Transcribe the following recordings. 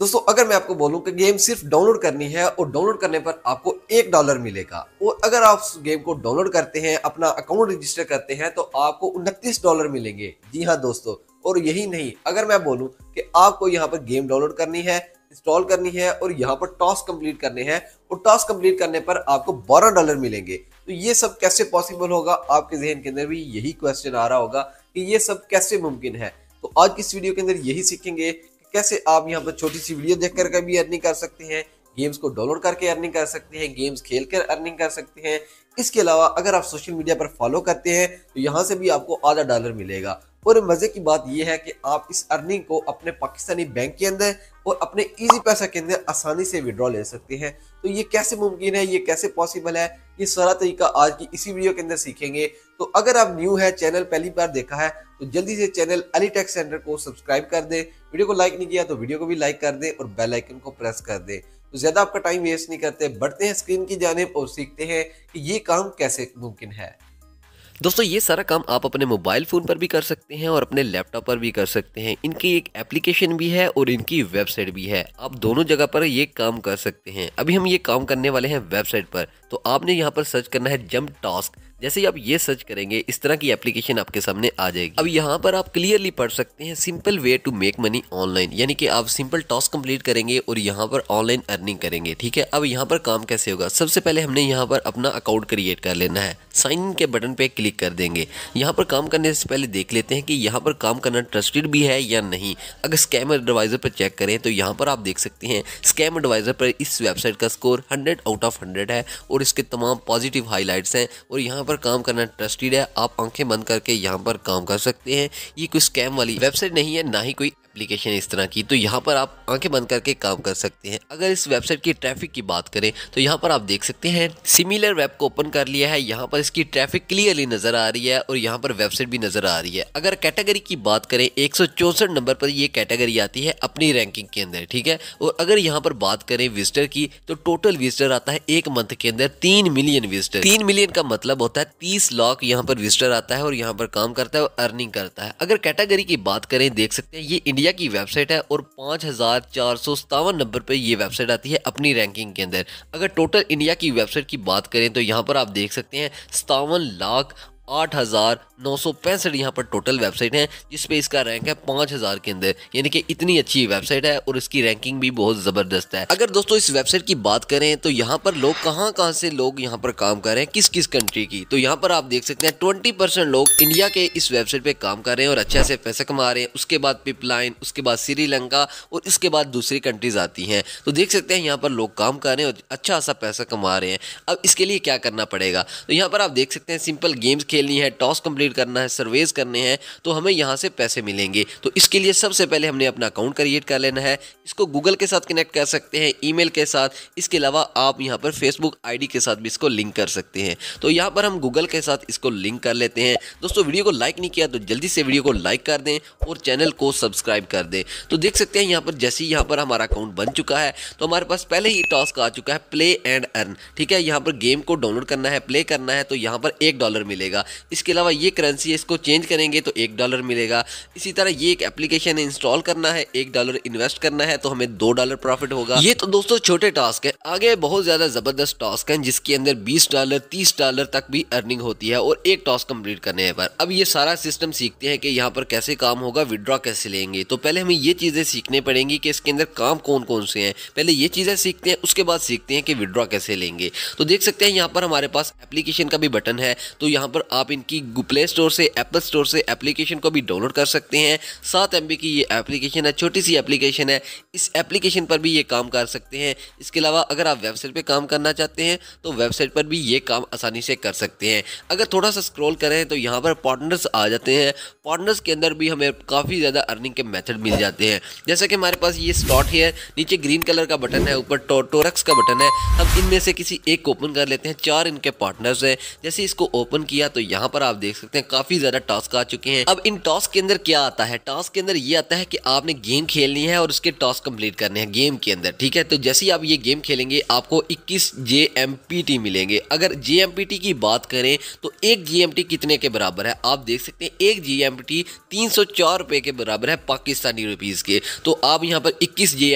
दोस्तों अगर मैं आपको बोलूं कि गेम सिर्फ डाउनलोड करनी है और डाउनलोड करने पर आपको एक डॉलर मिलेगा और अगर आप उस गेम को डाउनलोड करते हैं अपना अकाउंट रजिस्टर करते हैं तो आपको उनतीस डॉलर मिलेंगे जी हाँ दोस्तों और यही नहीं अगर मैं बोलूं कि आपको यहाँ पर गेम डाउनलोड करनी है इंस्टॉल करनी है और यहाँ पर टॉस कंप्लीट करने हैं और टॉस कंप्लीट करने पर आपको बारह डॉलर मिलेंगे तो ये सब कैसे पॉसिबल होगा आपके जहन के अंदर भी यही क्वेश्चन आ रहा होगा कि ये सब कैसे मुमकिन है तो आज की इस वीडियो के अंदर यही सीखेंगे कैसे आप यहाँ पर छोटी सी वीडियो देख करके भी अर्निंग कर सकते हैं गेम्स को डाउनलोड करके अर्निंग कर सकते हैं गेम्स खेल कर अर्निंग कर सकते हैं इसके अलावा अगर आप सोशल मीडिया पर फॉलो करते हैं तो यहाँ से भी आपको आधा डॉलर मिलेगा और मजे की बात यह है कि आप इस अर्निंग को अपने पाकिस्तानी बैंक के अंदर और अपने इजी पैसा के अंदर आसानी से विड्रॉ ले सकते हैं तो ये कैसे मुमकिन है ये कैसे पॉसिबल है ये सारा तरीका आज की इसी वीडियो के अंदर सीखेंगे तो अगर आप न्यू है चैनल पहली बार देखा है तो जल्दी से चैनल अली टेक्स सेंटर को सब्सक्राइब कर दे वीडियो को लाइक नहीं किया तो वीडियो को भी लाइक कर दे और बेलाइकन को प्रेस कर दे तो ज्यादा आपका टाइम वेस्ट नहीं करते बढ़ते हैं स्क्रीन की जानब और सीखते हैं कि ये काम कैसे मुमकिन है दोस्तों ये सारा काम आप अपने मोबाइल फ़ोन पर भी कर सकते हैं और अपने लैपटॉप पर भी कर सकते हैं इनकी एक एप्लीकेशन भी है और इनकी वेबसाइट भी है आप दोनों जगह पर ये काम कर सकते हैं अभी हम ये काम करने वाले हैं वेबसाइट पर तो आपने यहाँ पर सर्च करना है जम्प टास्क जैसे ही आप ये सर्च करेंगे इस तरह की एप्लीकेशन आपके सामने आ जाएगी अब यहाँ पर आप क्लियरली पढ़ सकते हैं simple way to make money online यानी कि आप सिंपल टॉस्क कंप्लीट करेंगे और यहाँ पर ऑनलाइन अर्निंग करेंगे ठीक है अब यहाँ पर काम कैसे होगा सबसे पहले हमने यहाँ पर अपना अकाउंट क्रिएट कर लेना है साइन इन के बटन पर क्लिक कर देंगे यहाँ पर काम करने से पहले देख लेते हैं कि यहाँ पर काम करना ट्रस्टेड भी है या नहीं अगर स्कैम एडवाइज़र पर चेक करें तो यहाँ पर आप देख सकते हैं स्कैम एडवाइज़र पर इस वेबसाइट का score hundred out of hundred है और इसके तमाम पॉजिटिव हाईलाइट्स हैं और यहाँ पर काम करना ट्रस्टेड है आप आंखें बंद करके यहाँ पर काम कर सकते हैं ये कोई स्कैम वाली वेबसाइट नहीं है ना ही कोई एप्लीकेशन इस तरह की तो यहाँ पर आप आंखें बंद करके काम कर सकते हैं अगर इस वेबसाइट की ट्रैफिक की बात करें तो यहाँ पर आप देख सकते हैं सिमिलर वेब को ओपन कर लिया है यहाँ पर इसकी ट्रैफिक क्लियरली नज़र आ रही है और यहाँ पर वेबसाइट भी नज़र आ रही है अगर कैटेगरी की बात करें एक नंबर पर यह कैटेगरी आती है अपनी रैंकिंग के अंदर ठीक है और अगर यहाँ पर बात करें विजिटर की तो टोटल विजिटर आता है एक मंथ के अंदर तीन मिलियन विजिटर तीन मिलियन का मतलब होता है तीस लाख यहाँ पर विजिटर आता है और यहाँ पर काम करता है और अर्निंग करता है अगर कैटेगरी की बात करें देख सकते हैं ये इंडिया इंडिया की वेबसाइट है और पाँच हज़ार चार सौ सत्तावन नंबर पर यह वेबसाइट आती है अपनी रैंकिंग के अंदर अगर टोटल इंडिया की वेबसाइट की बात करें तो यहाँ पर आप देख सकते हैं सतावन लाख आठ हज़ार नौ सौ पैंसठ यहाँ पर टोटल वेबसाइट हैं जिसपे इसका रैंक है पाँच हज़ार के अंदर यानी कि इतनी अच्छी वेबसाइट है और इसकी रैंकिंग भी बहुत ज़बरदस्त है अगर दोस्तों इस वेबसाइट की बात करें तो यहाँ पर लोग कहाँ कहाँ से लोग यहाँ पर काम कर रहे हैं किस किस कंट्री की तो यहाँ पर आप देख सकते हैं ट्वेंटी परसेंट लोग इंडिया के इस वेबसाइट पर काम कर रहे हैं और अच्छे से पैसा कमा रहे हैं उसके बाद पिपलाइन उसके बाद श्रीलंका और इसके बाद दूसरी कंट्रीज़ आती हैं तो देख सकते हैं यहाँ पर लोग काम कर रहे हैं और अच्छा खासा पैसा कमा रहे हैं अब इसके लिए क्या करना पड़ेगा तो यहाँ पर आप देख सकते हैं सिंपल गेम्स खेलनी है टॉस कंप्लीट करना है सर्वेज करने हैं तो हमें यहाँ से पैसे मिलेंगे तो इसके लिए सबसे पहले हमने अपना अकाउंट क्रिएट कर लेना है इसको गूगल के साथ कनेक्ट कर सकते हैं ई के साथ इसके अलावा आप यहाँ पर फेसबुक आई के साथ भी इसको लिंक कर सकते हैं तो यहाँ पर हम गूगल के साथ इसको लिंक कर लेते हैं दोस्तों वीडियो को लाइक नहीं किया तो जल्दी से वीडियो को लाइक कर दें और चैनल को सब्सक्राइब कर दें तो देख सकते हैं यहाँ पर जैसे ही यहाँ पर हमारा अकाउंट बन चुका है तो हमारे पास पहले ही टास्क आ चुका है प्ले एंड अर्न ठीक है यहाँ पर गेम को डाउनलोड करना है प्ले करना है तो यहाँ पर एक डॉलर मिलेगा इसके अलावा ये करेंसी है इसको चेंज करेंगे तो एक डॉलर मिलेगा इसी तरह ये एक एप्लीकेशन इंस्टॉल करना है एक डॉलर इन्वेस्ट करना है तो हमें दो डॉलर प्रॉफिट होगा ये तो दोस्तों छोटे टास्क है आगे बहुत ज्यादा जबरदस्त टास्क है जिसके अंदर बीस डॉलर तीस डॉलर तक भी अर्निंग होती है और एक टास्क कंप्लीट करने पर अब ये सारा सिस्टम सीखते हैं कि यहाँ पर कैसे काम होगा विड्रॉ कैसे लेंगे तो पहले हमें ये चीजें सीखने पड़ेंगी कि इसके अंदर काम कौन कौन से हैं पहले ये चीजें सीखते हैं उसके बाद सीखते हैं कि विड्रॉ कैसे लेंगे तो देख सकते हैं यहाँ पर हमारे पास एप्लीकेशन का भी बटन है तो यहाँ पर आप इनकी प्ले स्टोर से एप्पल स्टोर से एप्लीकेशन को भी डाउनलोड कर सकते हैं सात एम की ये एप्लीकेशन है छोटी सी एप्लीकेशन है इस एप्लीकेशन पर भी ये काम कर सकते हैं इसके अलावा अगर आप वेबसाइट पर काम करना चाहते हैं तो वेबसाइट पर भी ये काम आसानी से कर सकते हैं अगर थोड़ा सा स्क्रोल करें तो यहाँ पर पार्टनर्स आ जाते हैं पार्टनर्स के अंदर भी हमें काफ़ी ज़्यादा अर्निंग के मेथड मिल जाते हैं जैसे कि हमारे पास ये स्लॉट है नीचे ग्रीन कलर का बटन है ऊपर टोटोरक्स का बटन है हम इनमें से किसी एक ओपन कर लेते हैं चार इनके पार्टनर्स हैं जैसे इसको ओपन किया तो यहाँ पर आप देख सकते हैं काफी ज्यादा टॉस्क आ चुके हैं अब इन टॉस्क के अंदर क्या आता है टॉस्क के अंदर ये आता है कि आपने गेम खेलनी है और उसके टॉस्क कंप्लीट करने हैं गेम के अंदर ठीक है तो जैसे ही आप ये गेम खेलेंगे आपको इक्कीस जे मिलेंगे अगर जे की बात करें तो एक जी कितने के बराबर है आप देख सकते हैं एक जी एम रुपए के बराबर है पाकिस्तानी रुपीज के तो आप यहाँ पर इक्कीस जे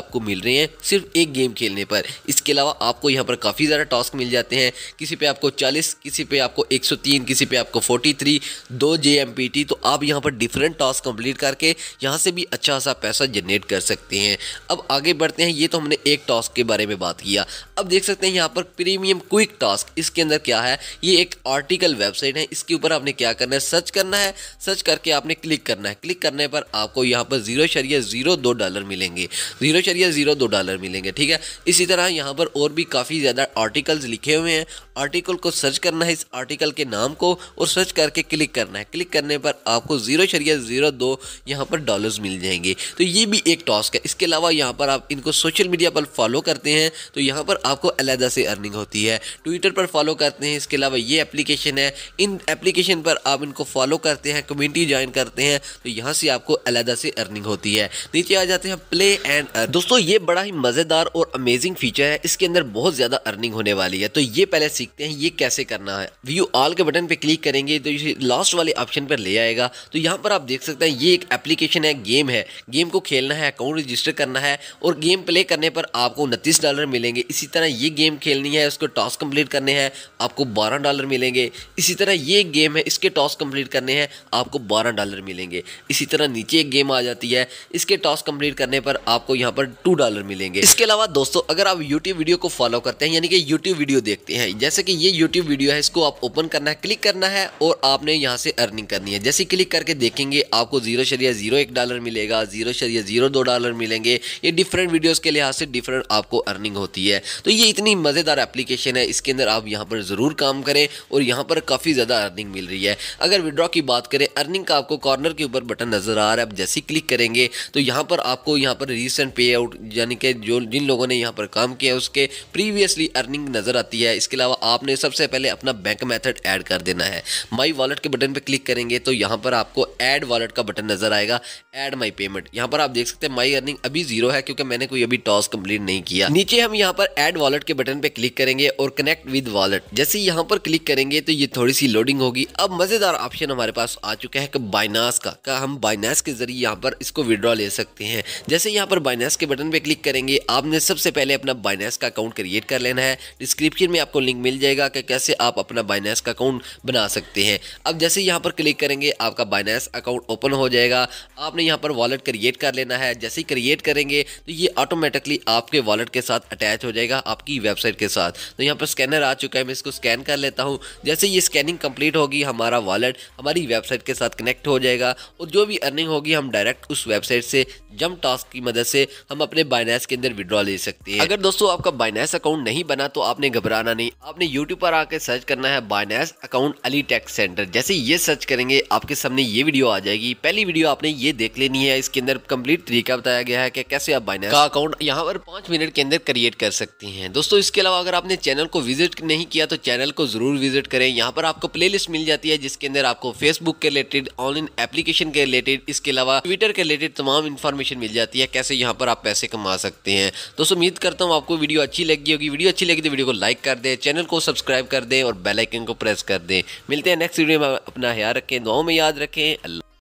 आपको मिल रहे हैं सिर्फ एक गेम खेलने पर इसके अलावा आपको यहाँ पर काफ़ी ज़्यादा टॉस्क मिल जाते हैं किसी पे आपको 40 किसी पे आपको 130 तीन किसी पे आपको 43 दो जे एम पी टी तो आप यहाँ पर डिफरेंट टास्क कंप्लीट करके यहाँ से भी अच्छा सा पैसा जनरेट कर सकते हैं अब आगे बढ़ते हैं ये तो हमने एक टास्क के बारे में बात किया अब देख सकते हैं यहाँ पर प्रीमियम क्विक टास्क इसके अंदर क्या है ये एक आर्टिकल वेबसाइट है इसके ऊपर आपने क्या करना है सर्च करना है सर्च करके आपने क्लिक करना है क्लिक करने पर आपको यहाँ पर जीरो शरिया जीरो दो डॉलर मिलेंगे जीरो शरिया जीरो दो डॉलर मिलेंगे ठीक है इसी तरह यहाँ पर और भी काफ़ी ज़्यादा आर्टिकल्स लिखे हुए हैं आर्टिकल को सर्च करना है इस आर्टिकल के नाम को और सर्च करके क्लिक करना है क्लिक करने पर आपको ज़ीरो शरिया ज़ीरो दो यहाँ पर डॉलर्स मिल जाएंगे तो ये भी एक टॉस्क है इसके अलावा यहाँ पर आप इनको सोशल मीडिया पर फॉलो करते हैं तो यहाँ पर आपको अलहदा से अर्निंग होती है ट्विटर पर फॉलो करते हैं इसके अलावा ये एप्लीकेशन है इन एप्लीकेशन पर आप इनको फॉलो करते हैं कम्युनिटी ज्वाइन करते हैं तो यहाँ से आपको अलहदा से अर्निंग होती है नीचे आ जाते हैं प्ले एंड अर्न दोस्तों ये बड़ा ही मज़ेदार और अमेजिंग फीचर है इसके अंदर बहुत ज़्यादा अर्निंग होने वाली है तो ये पहले सीखते हैं ये कैसे करना है व्यू ऑल के बटन पे क्लिक करेंगे तो इसे लास्ट वाले ऑप्शन पर ले आएगा तो यहाँ पर आप देख सकते हैं ये एक एप्लीकेशन है गेम है गेम को खेलना है अकाउंट रजिस्टर करना है और गेम प्ले करने पर आपको उनतीस डॉलर मिलेंगे इसी तरह ये गेम खेलनी है उसको टास्क कंप्लीट करने हैं आपको बारह डॉलर मिलेंगे इसी तरह ये गेम है इसके टास्क कंप्लीट करने हैं आपको बारह डॉलर मिलेंगे इसी तरह नीचे एक गेम आ जाती है इसके टॉस कंप्लीट करने पर आपको यहाँ पर टू डॉलर मिलेंगे इसके अलावा दोस्तों अगर आप यूट्यूब वीडियो को फॉलो करते हैं यानी कि यूट्यूब वीडियो देखते हैं जैसे कि ये यूट्यूब वीडियो है इसको आप ओपन करना करना है क्लिक करना है और आपने यहाँ से अर्निंग करनी है जैसे क्लिक करके देखेंगे आपको जीरो शरिया जीरो एक डॉलर मिलेगा जीरो शरिया जीरो दो डॉलर मिलेंगे ये डिफरेंट वीडियोज़ के लिहाज से डिफरेंट आपको अर्निंग होती है तो ये इतनी मज़ेदार एप्लीकेशन है इसके अंदर आप यहाँ पर ज़रूर काम करें और यहाँ पर काफ़ी ज़्यादा अर्निंग मिल रही है अगर विड्रॉ की बात करें अर्निंग का आपको कॉर्नर के ऊपर बटन नज़र आ रहा है आप जैसे क्लिक करेंगे तो यहाँ पर आपको यहाँ पर रिसेंट पे आउट यानी कि जो जिन लोगों ने यहाँ पर काम किया उसके प्रीवियसली अर्निंग नज़र आती है इसके अलावा आपने सबसे पहले अपना बैंक मेथड ऐड ऐड कर देना है माई वॉलेट के बटन पर क्लिक करेंगे तो यहाँ पर आपको ऐड वॉलेट का बटन नजर आएगा ऐड माई पेमेंट यहाँ पर आप देख सकते हैं माई अर्निंग अभी जीरो है क्योंकि मैंने कोई अभी टॉस कंप्लीट नहीं किया नीचे हम यहाँ पर ऐड वॉलेट के बटन पर क्लिक करेंगे और कनेक्ट विद वॉलेट जैसे यहाँ पर क्लिक करेंगे तो ये थोड़ी सी लोडिंग होगी अब मजेदार ऑप्शन हमारे पास आ चुका है कि बाइनास का, का हम बाइनास के जरिए यहाँ पर इसको विड्रॉ ले सकते हैं जैसे यहाँ पर बाइनास के बटन पर क्लिक करेंगे आपने सबसे पहले अपना बाइनास का अकाउंट क्रिएट कर लेना है डिस्क्रिप्शन में आपको लिंक मिल जाएगा कि कैसे आप अपना बाइनास का अकाउंट बना सकते हैं अब जैसे यहाँ पर क्लिक करेंगे आपका बाइनेंस अकाउंट ओपन हो जाएगा आपने यहाँ पर वॉलेट क्रिएट कर लेना है जैसे ही क्रिएट करेंगे तो ये ऑटोमेटिकली आपके वॉलेट के साथ अटैच हो जाएगा आपकी वेबसाइट के साथ तो यहाँ पर स्कैनर आ चुका है मैं इसको स्कैन कर लेता हूँ जैसे ये स्कैनिंग कंप्लीट होगी हमारा वॉलेट हमारी वेबसाइट के साथ कनेक्ट हो जाएगा और जो भी अर्निंग होगी हम डायरेक्ट उस वेबसाइट से जम टास्क की मदद से हम अपने बाइनेंस के अंदर विड्रॉ ले सकते हैं अगर दोस्तों आपका बाइनेंस अकाउंट नहीं बना तो आपने घबराना नहीं आपने यूट्यूब पर आकर सर्च करना है Binance account Ali tax center जैसे ये सर्च करेंगे आपके सामने ये वीडियो आ जाएगी पहली वीडियो आपने ये देख लेनी है इसके अंदर कंप्लीट तरीका बताया गया है कि कैसे आप बाइनेंस का अकाउंट यहाँ पर पांच मिनट के अंदर क्रिएट कर सकती हैं दोस्तों इसके अलावा अगर आपने चैनल को विजिट नहीं किया तो चैनल को जरूर विजिट करें यहाँ पर आपको प्ले मिल जाती है जिसके अंदर आपको फेसबुक के रिलेटेड ऑनलाइन एप्लीकेशन के रिलेटेड इसके अलावा ट्विटर के रिलेटेड तमाम इन्फॉर्मेशन मिल जाती है कैसे यहाँ पर आप पैसे कमा सकते हैं दोस्तों उम्मीद करता हूँ आपको वीडियो अच्छी लगी होगी वीडियो अच्छी लगी तो वीडियो को लाइक कर दें चैनल को सब्सक्राइब कर दें और बेलाइकन को प्रेस कर दें मिलते हैं नेक्स्ट वीडियो में अपना ख्याल रखें दुआओं में याद रखें अल्लाह